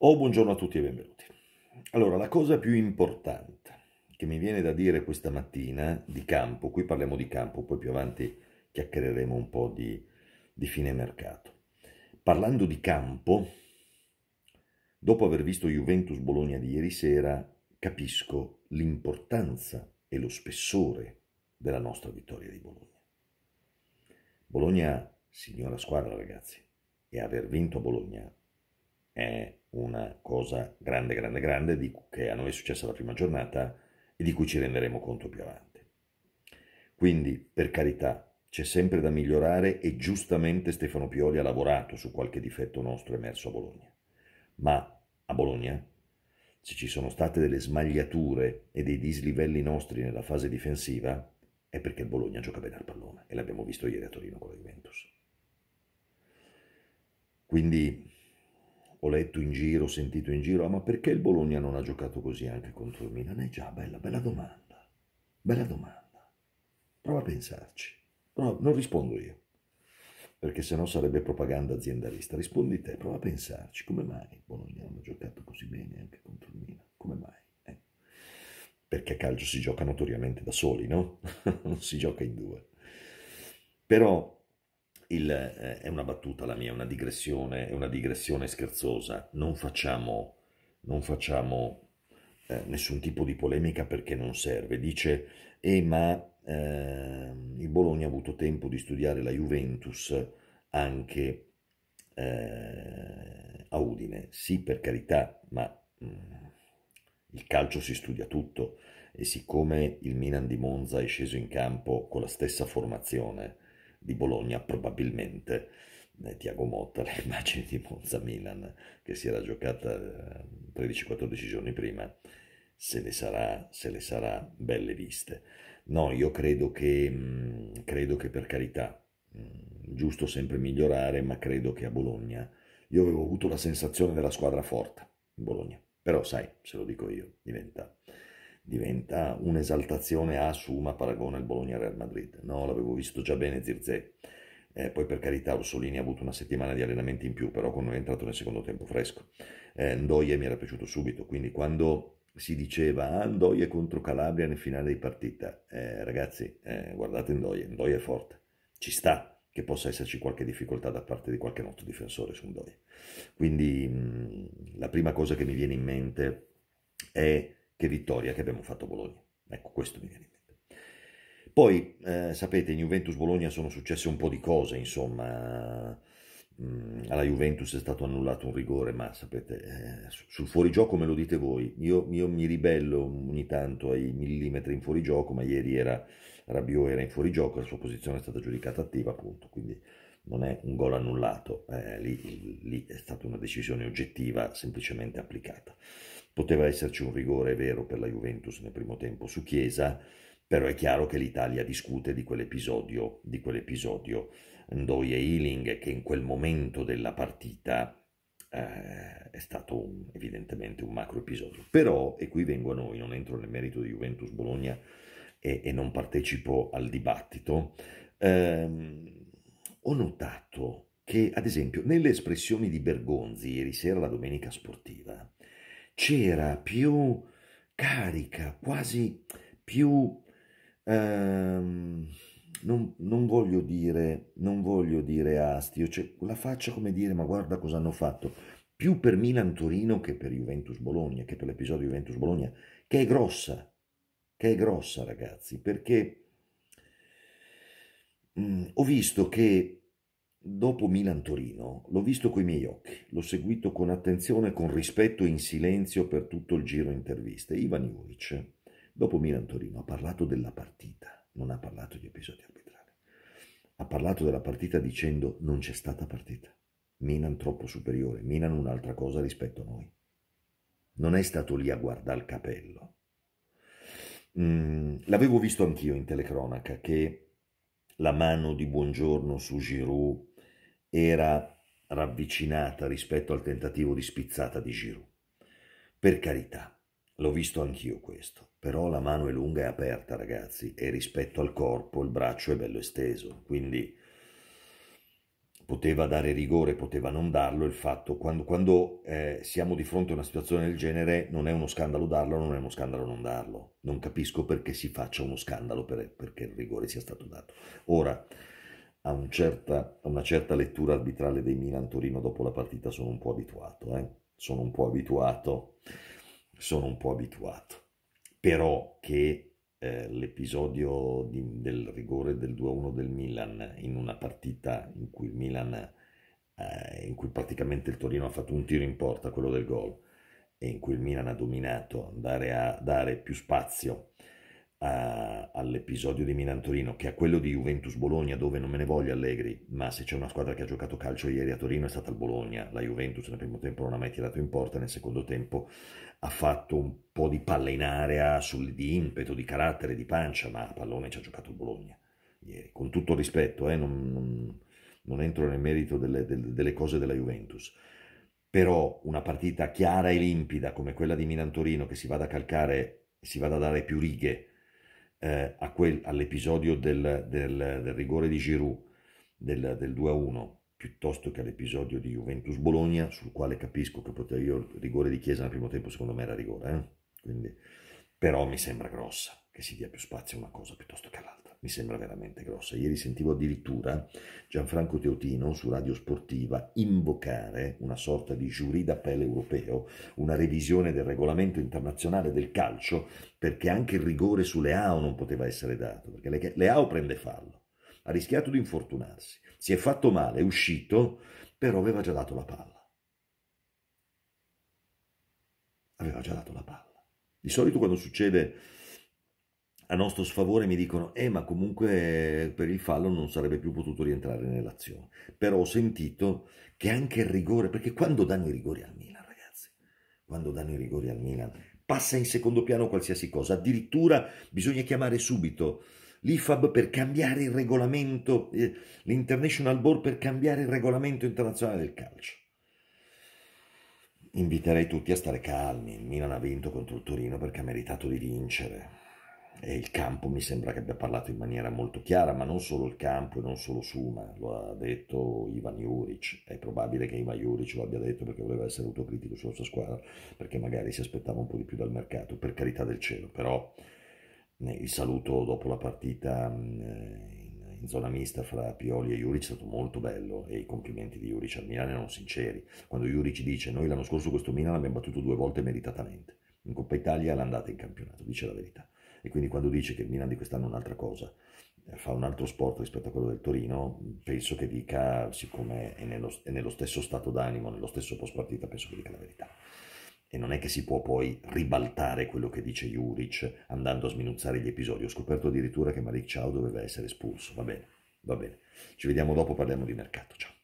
Oh, buongiorno a tutti e benvenuti. Allora, la cosa più importante che mi viene da dire questa mattina di campo, qui parliamo di campo, poi più avanti chiacchiereremo un po' di, di fine mercato. Parlando di campo, dopo aver visto Juventus Bologna di ieri sera, capisco l'importanza e lo spessore della nostra vittoria di Bologna. Bologna, signora squadra ragazzi, e aver vinto a Bologna è una cosa grande, grande, grande di, che a noi è successa la prima giornata e di cui ci renderemo conto più avanti. Quindi, per carità, c'è sempre da migliorare e giustamente Stefano Pioli ha lavorato su qualche difetto nostro emerso a Bologna. Ma a Bologna, se ci sono state delle smagliature e dei dislivelli nostri nella fase difensiva, è perché il Bologna gioca bene al pallone e l'abbiamo visto ieri a Torino con la Juventus. Quindi ho letto in giro, ho sentito in giro, ah, ma perché il Bologna non ha giocato così anche contro il Milan? È eh già, bella, bella domanda, bella domanda. Prova a pensarci. Prova, non rispondo io, perché sennò sarebbe propaganda aziendalista. Rispondi te, prova a pensarci. Come mai il Bologna non ha giocato così bene anche contro il Milan? Come mai? Eh? Perché a calcio si gioca notoriamente da soli, no? non si gioca in due. Però il, eh, è una battuta la mia, una digressione, è una digressione scherzosa. Non facciamo, non facciamo eh, nessun tipo di polemica perché non serve. Dice, eh, ma ehm, il Bologna ha avuto tempo di studiare la Juventus anche eh, a Udine. Sì, per carità, ma mh, mm, il calcio si studia tutto e siccome il Milan di Monza è sceso in campo con la stessa formazione, di Bologna, probabilmente eh, Tiago Motta, le immagini di Monza Milan che si era giocata 13-14 eh, giorni prima, se le, sarà, se le sarà belle viste. No, io credo che, mh, mm, credo che per carità, mh, mm, giusto sempre migliorare, ma credo che a Bologna, io avevo avuto la sensazione della squadra forte, in Bologna, però sai, se lo dico io, diventa diventa un'esaltazione a Suma paragone al Bologna-Real Madrid. No, l'avevo visto già bene Zirze. Eh, poi per carità Rossolini ha avuto una settimana di allenamenti in più, però quando è entrato nel secondo tempo fresco. Eh, Ndoye mi era piaciuto subito, quindi quando si diceva ah, Ndoye contro Calabria nel finale di partita, eh, ragazzi eh, guardate Ndoye, Ndoye è forte, ci sta che possa esserci qualche difficoltà da parte di qualche nostro difensore su Ndoye. Quindi mh, mm, la prima cosa che mi viene in mente è che vittoria che abbiamo fatto a Bologna. Ecco, questo mi viene in mente. Poi, eh, sapete, in Juventus-Bologna sono successe un po' di cose, insomma, mm, alla Juventus è stato annullato un rigore, ma sapete, eh, sul fuorigioco me lo dite voi. Io, io, mi ribello ogni tanto ai millimetri in fuorigioco, ma ieri era Rabiot era in fuorigioco, la sua posizione è stata giudicata attiva, appunto, quindi non è un gol annullato, eh, lì, lì è stata una decisione oggettiva semplicemente applicata. Poteva esserci un rigore, vero, per la Juventus nel primo tempo su Chiesa, però è chiaro che l'Italia discute di quell'episodio, di quell'episodio Ndoye Healing che in quel momento della partita eh, è stato un, evidentemente un macro episodio. Però, e qui vengo a noi, non entro nel merito di Juventus Bologna e, e non partecipo al dibattito, ehm, ho notato che, ad esempio, nelle espressioni di Bergonzi ieri sera la domenica sportiva, c'era, più carica, quasi più... Ehm, non, non, voglio dire, non voglio dire astio, cioè la faccia come dire ma guarda cosa hanno fatto, più per Milan Torino che per Juventus Bologna, che per l'episodio Juventus Bologna, che è grossa, che è grossa ragazzi, perché mh, mm, ho visto che Dopo Milan-Torino l'ho visto coi miei occhi, l'ho seguito con attenzione con rispetto e in silenzio per tutto il giro interviste. Ivan Juric, dopo Milan-Torino, ha parlato della partita, non ha parlato di episodi arbitrali. Ha parlato della partita dicendo non c'è stata partita. Milan troppo superiore, Milan un'altra cosa rispetto a noi. Non è stato lì a guardare il capello. Mm, l'avevo visto anch'io in telecronaca che la mano di buongiorno su Giroud era ravvicinata rispetto al tentativo di spizzata di Giroud. Per carità, l'ho visto anch'io questo, però la mano è lunga e aperta, ragazzi, e rispetto al corpo il braccio è bello esteso, quindi poteva dare rigore, poteva non darlo, il fatto quando, quando eh, siamo di fronte a una situazione del genere non è uno scandalo darlo, non è uno scandalo non darlo. Non capisco perché si faccia uno scandalo per, perché il rigore sia stato dato. Ora, a, un certa, a, una certa lettura arbitrale dei Milan-Torino dopo la partita sono un po' abituato, eh? sono un po' abituato, sono un po' abituato. Però che eh, l'episodio di, del rigore del 2-1 del Milan in una partita in cui il Milan, eh, in cui praticamente il Torino ha fatto un tiro in porta, quello del gol, e in cui il Milan ha dominato, andare a dare più spazio a, all'episodio di Milan-Torino che a quello di Juventus-Bologna dove non me ne voglio Allegri ma se c'è una squadra che ha giocato calcio ieri a Torino è stata il Bologna la Juventus nel primo tempo non ha mai tirato in porta nel secondo tempo ha fatto un po' di palla in area sul, di impeto, di carattere, di pancia ma a pallone ci ha giocato il Bologna ieri con tutto rispetto eh, non, non, non, entro nel merito delle, delle, delle cose della Juventus però una partita chiara e limpida come quella di Milan-Torino che si vada a calcare si vada a dare più righe eh, quel, all'episodio del, del, del, rigore di Giroud del, del 2-1 piuttosto che all'episodio di Juventus-Bologna sul quale capisco che potevo io il rigore di Chiesa nel primo tempo secondo me era rigore eh? Quindi, però mi sembra grossa che si dia più spazio a una cosa piuttosto che all'altra. Mi sembra veramente grossa. Ieri sentivo addirittura Gianfranco Teotino su Radio Sportiva invocare una sorta di giurì d'appello europeo, una revisione del regolamento internazionale del calcio, perché anche il rigore sulle AO non poteva essere dato, perché le AO prende fallo, ha rischiato di infortunarsi, si è fatto male, è uscito, però aveva già dato la palla. Aveva già dato la palla. Di solito quando succede a nostro sfavore mi dicono eh ma comunque eh, per il fallo non sarebbe più potuto rientrare nell'azione però ho sentito che anche il rigore perché quando danno i rigori al Milan ragazzi quando danno i rigori al Milan passa in secondo piano qualsiasi cosa addirittura bisogna chiamare subito l'IFAB per cambiare il regolamento eh, l'International Board per cambiare il regolamento internazionale del calcio inviterei tutti a stare calmi il Milan ha vinto contro il Torino perché ha meritato di vincere e il campo mi sembra che abbia parlato in maniera molto chiara, ma non solo il campo e non solo Suma, lo ha detto Ivan Juric, è probabile che Ivan Juric lo abbia detto perché voleva essere autocritico sulla sua squadra, perché magari si aspettava un po' di più dal mercato, per carità del cielo, però il saluto dopo la partita mm, eh, in zona mista fra Pioli e Juric è stato molto bello e i complimenti di Juric al Milan erano sinceri. Quando Juric dice noi l'anno scorso questo Milan l'abbiamo battuto due volte meritatamente, in Coppa Italia l'andata in campionato, dice la verità e quindi quando dice che il Milan di quest'anno è un'altra cosa, eh, fa un altro sport rispetto a quello del Torino, penso che dica, siccome è nello, è nello stesso stato d'animo, nello stesso post partita, penso che dica la verità e non è che si può poi ribaltare quello che dice Juric andando a sminuzzare gli episodi. Ho scoperto addirittura che Malik Ciao doveva essere espulso. Va bene, va bene. Ci vediamo dopo, parliamo di mercato. Ciao.